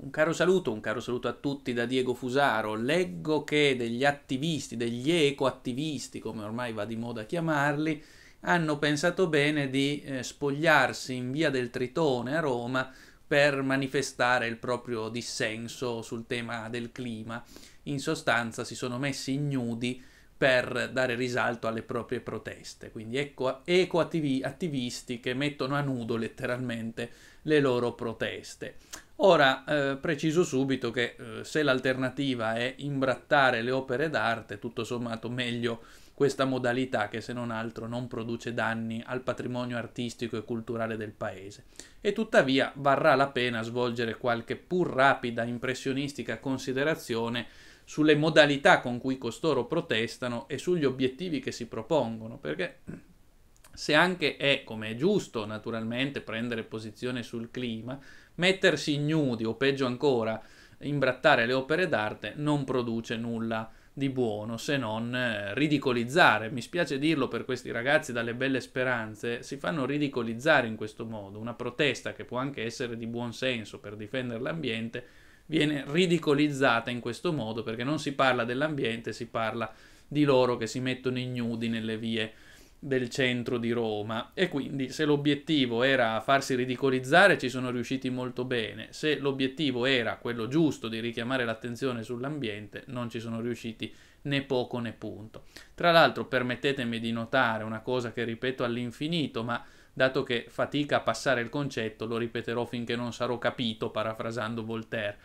Un caro saluto, un caro saluto a tutti da Diego Fusaro. Leggo che degli attivisti, degli ecoattivisti, come ormai va di moda chiamarli, hanno pensato bene di eh, spogliarsi in via del Tritone a Roma per manifestare il proprio dissenso sul tema del clima. In sostanza si sono messi ignudi per dare risalto alle proprie proteste, quindi eco- ecoattivisti che mettono a nudo letteralmente le loro proteste. Ora eh, preciso subito che eh, se l'alternativa è imbrattare le opere d'arte, tutto sommato meglio questa modalità che se non altro non produce danni al patrimonio artistico e culturale del paese. E tuttavia varrà la pena svolgere qualche pur rapida impressionistica considerazione sulle modalità con cui costoro protestano e sugli obiettivi che si propongono, perché se anche è, come è giusto naturalmente, prendere posizione sul clima, mettersi ignudi o peggio ancora imbrattare le opere d'arte non produce nulla di buono se non eh, ridicolizzare. Mi spiace dirlo per questi ragazzi dalle belle speranze, si fanno ridicolizzare in questo modo, una protesta che può anche essere di buon senso per difendere l'ambiente viene ridicolizzata in questo modo perché non si parla dell'ambiente, si parla di loro che si mettono ignudi nelle vie del centro di Roma e quindi se l'obiettivo era farsi ridicolizzare ci sono riusciti molto bene, se l'obiettivo era quello giusto di richiamare l'attenzione sull'ambiente non ci sono riusciti né poco né punto. Tra l'altro permettetemi di notare una cosa che ripeto all'infinito, ma dato che fatica a passare il concetto, lo ripeterò finché non sarò capito, parafrasando Voltaire.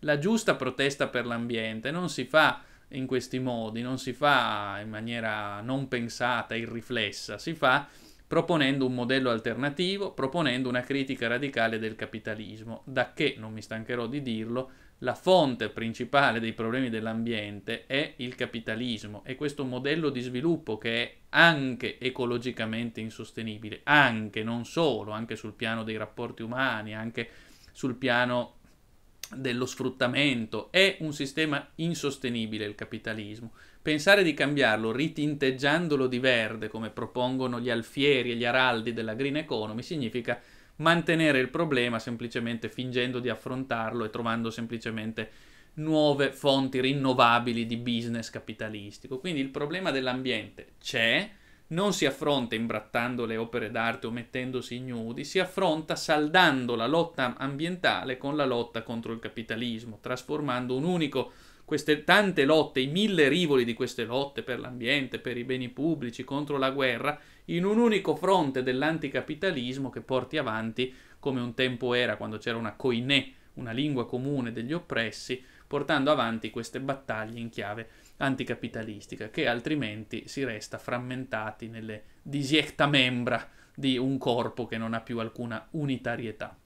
La giusta protesta per l'ambiente non si fa in questi modi, non si fa in maniera non pensata, irriflessa, si fa proponendo un modello alternativo, proponendo una critica radicale del capitalismo, da che, non mi stancherò di dirlo, la fonte principale dei problemi dell'ambiente è il capitalismo e questo modello di sviluppo che è anche ecologicamente insostenibile, anche, non solo, anche sul piano dei rapporti umani, anche sul piano dello sfruttamento. È un sistema insostenibile il capitalismo. Pensare di cambiarlo ritinteggiandolo di verde, come propongono gli alfieri e gli araldi della green economy, significa mantenere il problema semplicemente fingendo di affrontarlo e trovando semplicemente nuove fonti rinnovabili di business capitalistico. Quindi il problema dell'ambiente c'è, non si affronta imbrattando le opere d'arte o mettendosi ignudi, si affronta saldando la lotta ambientale con la lotta contro il capitalismo, trasformando un unico queste tante lotte, i mille rivoli di queste lotte per l'ambiente, per i beni pubblici, contro la guerra, in un unico fronte dell'anticapitalismo che porti avanti, come un tempo era quando c'era una coinè, una lingua comune degli oppressi, portando avanti queste battaglie in chiave anticapitalistica, che altrimenti si resta frammentati nelle disiecta membra di un corpo che non ha più alcuna unitarietà.